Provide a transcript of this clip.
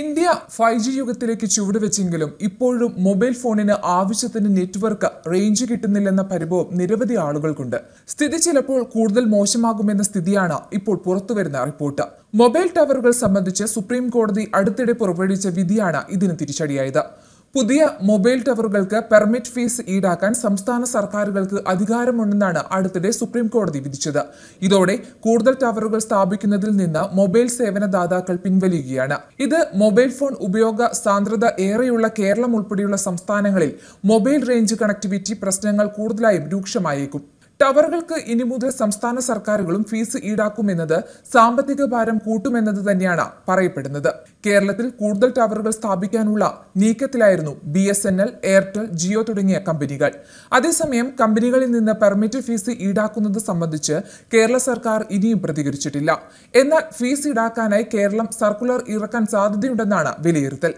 India five G യുഗത്തിലേക്ക് ചുവടുവെച്ചെങ്കിലും ഇപ്പോഴും മൊബൈൽ ഫോണിന് ആവശ്യത്തിന് നെറ്റ്വർക്ക് റേഞ്ച് കിട്ടുന്നില്ലെന്ന പരിഭവം നിരവധി ആളുകൾക്കുണ്ട് സ്ഥിതി ചിലപ്പോൾ കൂടുതൽ മോശമാകുമെന്ന സ്ഥിതിയാണ് ഇപ്പോൾ പുറത്തുവരുന്ന റിപ്പോർട്ട് മൊബൈൽ ടവറുകൾ സംബന്ധിച്ച് സുപ്രീം കോടതി അടുത്തിടെ പുറപ്പെടുവിച്ച വിധിയാണ് ഇതിന് തിരിച്ചടിയായത് പുതിയ മൊബൈൽ ടവറുകൾക്ക് പെർമിറ്റ് ഫീസ് ഈടാക്കാൻ സംസ്ഥാന സർക്കാരുകൾക്ക് അധികാരമുണ്ടെന്നാണ് അടുത്തിടെ സുപ്രീം കോടതി വിധിച്ചത് ഇതോടെ കൂടുതൽ ടവറുകൾ സ്ഥാപിക്കുന്നതിൽ നിന്ന് മൊബൈൽ സേവനദാതാക്കൾ പിൻവലിയുകയാണ് ഇത് മൊബൈൽ ഫോൺ ഉപയോഗ സാന്ദ്രത ഏറെയുള്ള കേരളം ഉൾപ്പെടെയുള്ള സംസ്ഥാനങ്ങളിൽ മൊബൈൽ റേഞ്ച് കണക്ടിവിറ്റി പ്രശ്നങ്ങൾ കൂടുതലായും രൂക്ഷമായേക്കും ടവറുകൾക്ക് ഇനി മുതൽ സംസ്ഥാന സർക്കാരുകളും ഫീസ് ഈടാക്കുമെന്നത് സാമ്പത്തിക ഭാരം കൂട്ടുമെന്നത് തന്നെയാണ് പറയപ്പെടുന്നത് കേരളത്തിൽ കൂടുതൽ ടവറുകൾ സ്ഥാപിക്കാനുള്ള നീക്കത്തിലായിരുന്നു B S N L Airtel Jio തുടങ്ങിയ കമ്പനികൾ അതേസമയം കമ്പനികളിൽ നിന്ന് പെർമിറ്റ് ഫീസ് ഈടാക്കുന്നത് സംബന്ധിച്ച് കേരള സർക്കാർ ഇനിയും പ്രതികരിച്ചിട്ടില്ല എന്നാൽ ഫീസ് ഈടാക്കാനായി കേരളം സർക്കുലർ ഇറക്കാൻ സാധ്യതയുണ്ടെന്നാണ് വിലയിരുത്തൽ